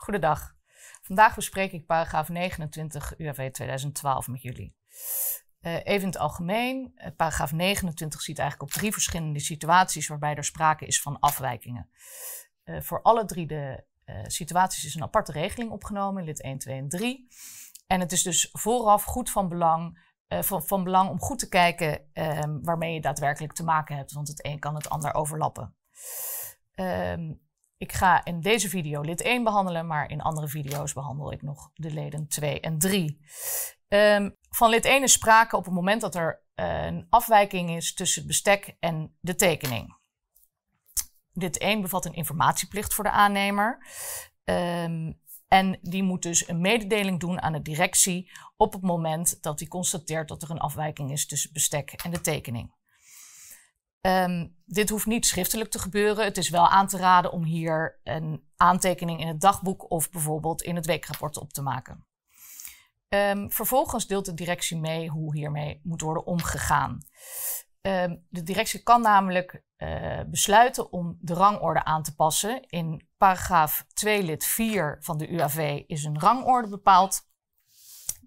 Goedendag. Vandaag bespreek ik paragraaf 29 UAV 2012 met jullie. Eh, even in het algemeen, eh, paragraaf 29 ziet eigenlijk op drie verschillende situaties waarbij er sprake is van afwijkingen. Eh, voor alle drie de situaties is een aparte regeling opgenomen, lid 1, 2 en 3. En het is dus vooraf goed van belang, van, van, belang om goed te kijken ehm, waarmee je daadwerkelijk te maken hebt, want het een kan het ander overlappen. Ehm, ik ga in deze video lid 1 behandelen, maar in andere video's behandel ik nog de leden 2 en 3. Ehm, van lid 1 is sprake op het moment dat er eh, een afwijking is tussen het bestek en de tekening. Lid 1 bevat een informatieplicht voor de aannemer. Ehm, en die moet dus een mededeling doen aan de directie op het moment dat hij constateert dat er een afwijking is tussen bestek en de tekening. Ehm, dit hoeft niet schriftelijk te gebeuren. Het is wel aan te raden om hier een aantekening in het dagboek of bijvoorbeeld in het weekrapport op te maken. Ehm, vervolgens deelt de directie mee hoe hiermee moet worden omgegaan. Ehm, de directie kan namelijk eh, besluiten om de rangorde aan te passen. In paragraaf 2 lid 4 van de UAV is een rangorde bepaald.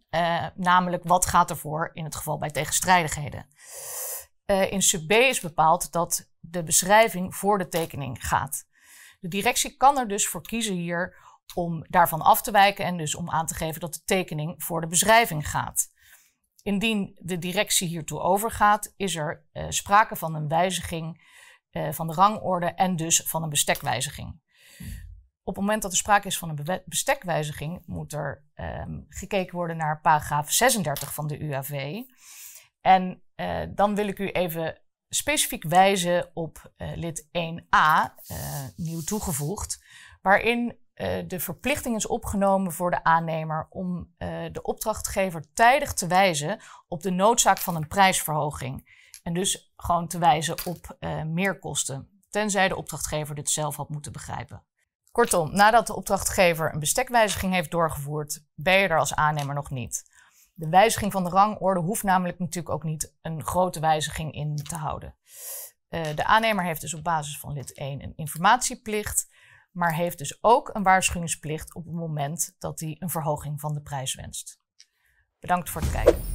Eh, namelijk wat gaat ervoor in het geval bij tegenstrijdigheden. Eh, in sub B is bepaald dat de beschrijving voor de tekening gaat. De directie kan er dus voor kiezen hier om daarvan af te wijken en dus om aan te geven dat de tekening voor de beschrijving gaat. Indien de directie hiertoe overgaat, is er eh, sprake van een wijziging eh, van de rangorde en dus van een bestekwijziging. Op het moment dat er sprake is van een bestekwijziging, moet er ehm, gekeken worden naar paragraaf 36 van de UAV. En eh, dan wil ik u even specifiek wijzen op eh, lid 1a, eh, nieuw toegevoegd, waarin de verplichting is opgenomen voor de aannemer om de opdrachtgever tijdig te wijzen op de noodzaak van een prijsverhoging. En dus gewoon te wijzen op meer kosten, tenzij de opdrachtgever dit zelf had moeten begrijpen. Kortom, nadat de opdrachtgever een bestekwijziging heeft doorgevoerd, ben je er als aannemer nog niet. De wijziging van de rangorde hoeft namelijk natuurlijk ook niet een grote wijziging in te houden. Eh, de aannemer heeft dus op basis van lid 1 een informatieplicht, maar heeft dus ook een waarschuwingsplicht op het moment dat hij een verhoging van de prijs wenst. Bedankt voor het kijken.